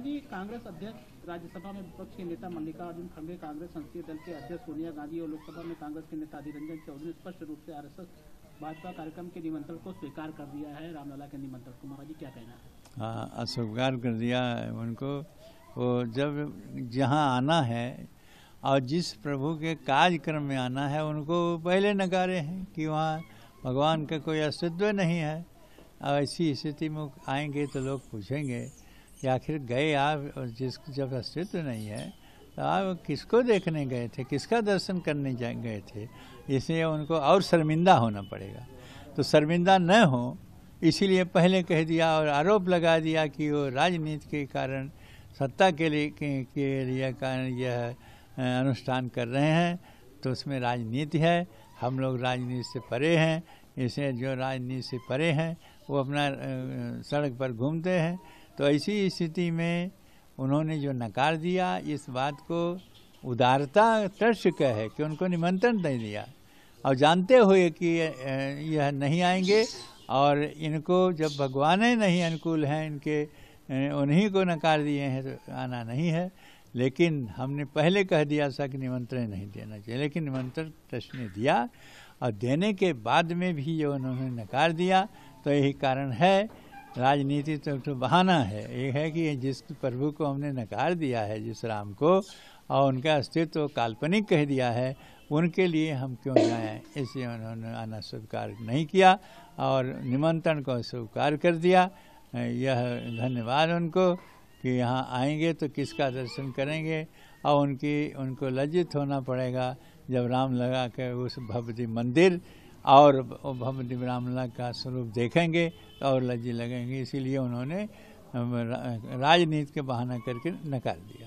यदि कांग्रेस अध्यक्ष राज्यसभा में विपक्ष के नेता मल्लिकार्जुन खड़गे कांग्रेस संसदीय दल के अध्यक्ष सोनिया गांधी और लोकसभा में कांग्रेस के नेता अधीर रंजन चौधरी ने स्पष्ट रूप से आरएसएस भाजपा कार्यक्रम के निमंत्रण को स्वीकार कर दिया है रामलला के निमंत्रण को जी क्या कहना है हाँ, स्वीकार कर दिया है उनको वो जब जहाँ आना है और जिस प्रभु के कार्यक्रम में आना है उनको पहले नकारे हैं कि वहाँ भगवान का कोई अस्तित्व नहीं है अब ऐसी स्थिति में आएंगे तो लोग पूछेंगे कि आखिर गए आप जिस जब अस्तित्व नहीं है तो आप किसको देखने गए थे किसका दर्शन करने जा गए थे इसलिए उनको और शर्मिंदा होना पड़ेगा तो शर्मिंदा न हो इसीलिए पहले कह दिया और आरोप लगा दिया कि वो राजनीति के कारण सत्ता के लिए के, के लिए कारण यह अनुष्ठान कर रहे हैं तो उसमें राजनीति है हम लोग राजनीति से परे हैं इसे जो राजनीति से परे हैं वो अपना सड़क पर घूमते हैं तो ऐसी स्थिति में उन्होंने जो नकार दिया इस बात को उदारता तर्श कह है कि उनको निमंत्रण नहीं दिया और जानते हुए कि यह नहीं आएंगे और इनको जब भगवान ही नहीं अनुकूल हैं इनके उन्हीं को नकार दिए हैं तो आना नहीं है लेकिन हमने पहले कह दिया था कि निमंत्रण नहीं देना चाहिए लेकिन निमंत्रण ट्रस्ट ने दिया और देने के बाद में भी जो उन्होंने नकार दिया तो यही कारण है राजनीति तो तो बहाना है ये है कि जिस प्रभु को हमने नकार दिया है जिस राम को और उनका अस्तित्व काल्पनिक कह दिया है उनके लिए हम क्यों जाएं इसलिए उन्होंने आना स्वीकार नहीं किया और निमंत्रण को स्वीकार कर दिया यह धन्यवाद उनको कि यहाँ आएंगे तो किसका दर्शन करेंगे और उनकी उनको लज्जित होना पड़ेगा जब राम लगा के उस भगवती मंदिर और हम रामला का स्वरूप देखेंगे और लज्जी लगेंगे इसीलिए उन्होंने राजनीति के बहाना करके नकार दिया